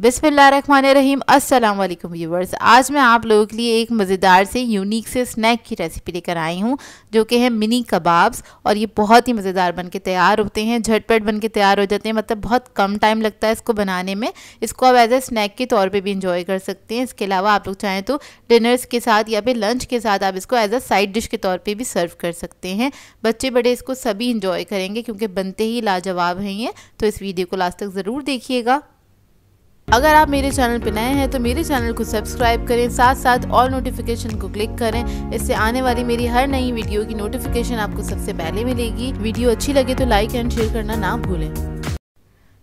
बिसमीम अस्सलाम वालेकुम व्यूवर्स आज मैं आप लोगों के लिए एक मज़ेदार से यूनिक से स्नैक की रेसिपी लेकर आई हूँ जो कि है मिनी कबाब्स और ये बहुत ही मज़ेदार बन के तैयार होते हैं झटपट बन के तैयार हो जाते हैं मतलब बहुत कम टाइम लगता है इसको बनाने में इसको आप एज ए स्नैक के तौर पर भी इंजॉय कर सकते हैं इसके अलावा आप लोग चाहें तो डिनर्स के साथ या फिर लंच के साथ आप इसको एज अ साइड डिश के तौर पर भी सर्व कर सकते हैं बच्चे बड़े इसको सभी इंजॉय करेंगे क्योंकि बनते ही लाजवाब हैं ये तो इस वीडियो को लास्ट तक ज़रूर देखिएगा अगर आप मेरे चैनल पर नए हैं तो मेरे चैनल को सब्सक्राइब करें साथ साथ ऑल नोटिफिकेशन को क्लिक करें इससे आने वाली मेरी हर नई वीडियो की नोटिफिकेशन आपको सबसे पहले मिलेगी वीडियो अच्छी लगे तो लाइक एंड शेयर करना ना भूलें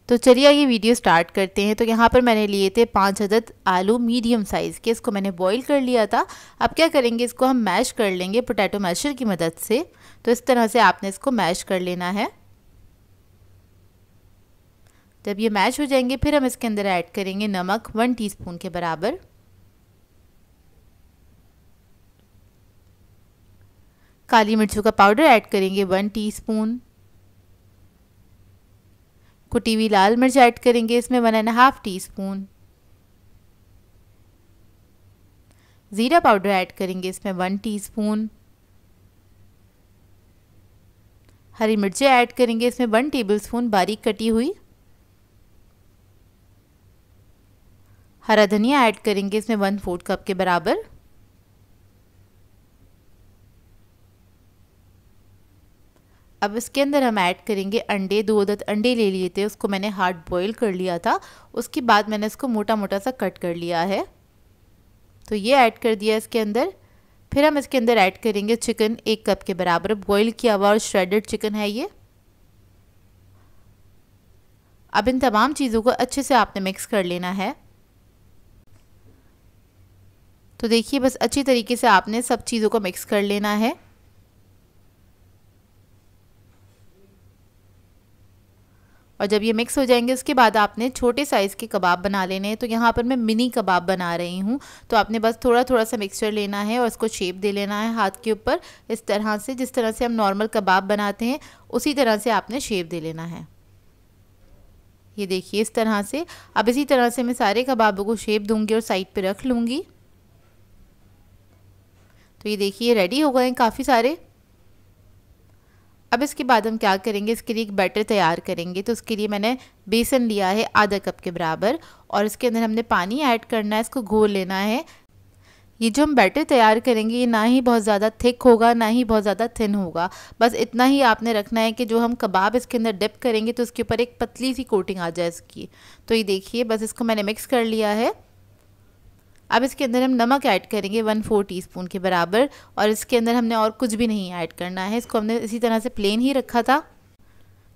तो चलिए ये वीडियो स्टार्ट करते हैं तो यहाँ पर मैंने लिए थे पाँच अदद आलू मीडियम साइज़ के इसको मैंने बॉईल कर लिया था अब क्या करेंगे इसको हम मैश कर लेंगे पोटैटो मैशर की मदद से तो इस तरह से आपने इसको मैश कर लेना है जब ये मैच हो जाएंगे फिर हम इसके अंदर ऐड करेंगे नमक वन टीस्पून के बराबर काली मिर्चों का पाउडर ऐड करेंगे वन टीस्पून कुटी हुई लाल मिर्च ऐड करेंगे इसमें one and half teaspoon ज़ीरा पाउडर ऐड करेंगे इसमें वन टीस्पून हरी मिर्चें ऐड करेंगे इसमें वन टेबलस्पून बारीक कटी हुई हरा धनिया ऐड करेंगे इसमें वन फोर्थ कप के बराबर अब इसके अंदर हम ऐड करेंगे अंडे दो अदद अंडे ले लिए थे उसको मैंने हार्ड बॉईल कर लिया था उसके बाद मैंने इसको मोटा मोटा सा कट कर लिया है तो ये ऐड कर दिया इसके अंदर फिर हम इसके अंदर ऐड करेंगे चिकन एक कप के बराबर बॉईल किया हुआ और श्रेडेड चिकन है ये अब इन तमाम चीज़ों को अच्छे से आपने मिक्स कर लेना है तो देखिए बस अच्छी तरीके से आपने सब चीज़ों को मिक्स कर लेना है और जब ये मिक्स हो जाएंगे उसके बाद आपने छोटे साइज़ के कबाब बना लेने हैं तो यहाँ पर मैं मिनी कबाब बना रही हूँ तो आपने बस थोड़ा थोड़ा सा मिक्सचर लेना है और इसको शेप दे लेना है हाथ के ऊपर इस तरह से जिस तरह से हम नॉर्मल कबाब बनाते हैं उसी तरह से आपने शेप दे लेना है ये देखिए इस तरह से अब इसी तरह से मैं सारे कबाबों को शेप दूँगी और साइड पर रख लूँगी तो ये देखिए रेडी हो गए हैं काफ़ी सारे अब इसके बाद हम क्या करेंगे इसके लिए एक बैटर तैयार करेंगे तो उसके लिए मैंने बेसन लिया है आधा कप के बराबर और इसके अंदर हमने पानी ऐड करना है इसको घोल लेना है ये जो हम बैटर तैयार करेंगे ये ना ही बहुत ज़्यादा थिक होगा ना ही बहुत ज़्यादा थिन होगा बस इतना ही आपने रखना है कि जो हम कबाब इसके अंदर डिप करेंगे तो उसके ऊपर एक पतली सी कोटिंग आ जाए इसकी तो ये देखिए बस इसको मैंने मिक्स कर लिया है अब इसके अंदर हम नमक ऐड करेंगे वन फोर टी के बराबर और इसके अंदर हमने और कुछ भी नहीं ऐड करना है इसको हमने इसी तरह से प्लेन ही रखा था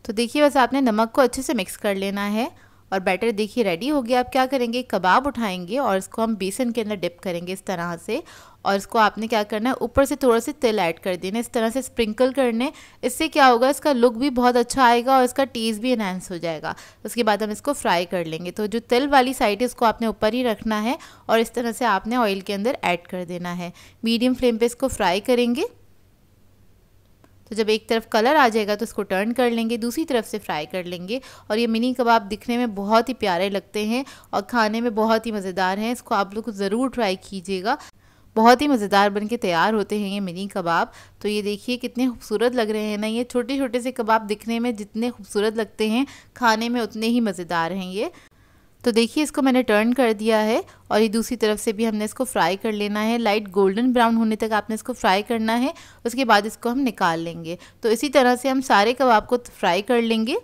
तो देखिए बस आपने नमक को अच्छे से मिक्स कर लेना है और बैटर देखिए रेडी हो गया अब क्या करेंगे कबाब उठाएंगे और इसको हम बेसन के अंदर डिप करेंगे इस तरह से और इसको आपने क्या करना है ऊपर से थोड़ा सा तिल ऐड कर देना इस तरह से स्प्रिंकल करने इससे क्या होगा इसका लुक भी बहुत अच्छा आएगा और इसका टेस्ट भी इन्हेंस हो जाएगा उसके बाद हम इसको फ्राई कर लेंगे तो जो तिल वाली साइड है इसको आपने ऊपर ही रखना है और इस तरह से आपने ऑयल के अंदर ऐड कर देना है मीडियम फ्लेम पर इसको फ्राई करेंगे तो जब एक तरफ कलर आ जाएगा तो इसको टर्न कर लेंगे दूसरी तरफ से फ्राई कर लेंगे और ये मिनी कबाब दिखने में बहुत ही प्यारे लगते हैं और खाने में बहुत ही मज़ेदार हैं इसको आप लोग ज़रूर ट्राई कीजिएगा बहुत ही मज़ेदार बन के तैयार होते हैं ये मिनी कबाब तो ये देखिए कितने खूबसूरत लग रहे हैं ना ये छोटे छोटे से कबाब दिखने में जितने खूबसूरत लगते हैं खाने में उतने ही मज़ेदार हैं ये तो देखिए इसको मैंने टर्न कर दिया है और ये दूसरी तरफ से भी हमने इसको फ्राई कर लेना है लाइट गोल्डन ब्राउन होने तक आपने इसको फ्राई करना है उसके बाद इसको हम निकाल लेंगे तो इसी तरह से हम सारे कबाब को फ्राई कर लेंगे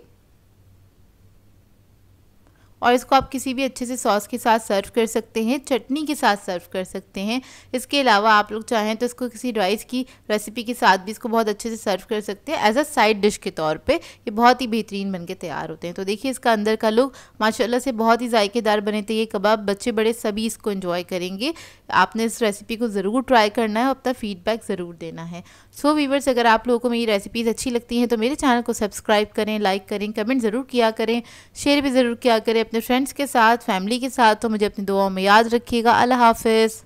और इसको आप किसी भी अच्छे से सॉस के साथ सर्व कर सकते हैं चटनी के साथ सर्व कर सकते हैं इसके अलावा आप लोग चाहें तो इसको किसी राइस की रेसिपी के साथ भी इसको बहुत अच्छे से सर्व कर सकते हैं एज अ साइड डिश के तौर पे ये बहुत ही बेहतरीन बन के तैयार होते हैं तो देखिए इसका अंदर का लुक माशाला से बहुत ही जायकेदार बने थे ये कबाब बच्चे बड़े सभी इसको इन्जॉय करेंगे आपने इस रेसिपी को ज़रूर ट्राई करना है और अपना फीडबैक ज़रूर देना है सो व्यूवर्स वीवर्स अगर आप लोगों को मेरी रेसिपीज़ अच्छी लगती हैं तो मेरे चैनल को सब्सक्राइब करें लाइक करें कमेंट ज़रूर किया करें शेयर भी ज़रूर किया करें अपने फ्रेंड्स के साथ फैमिली के साथ तो मुझे अपनी दुआओं में याद रखिएगा अल्लाह हाफिज़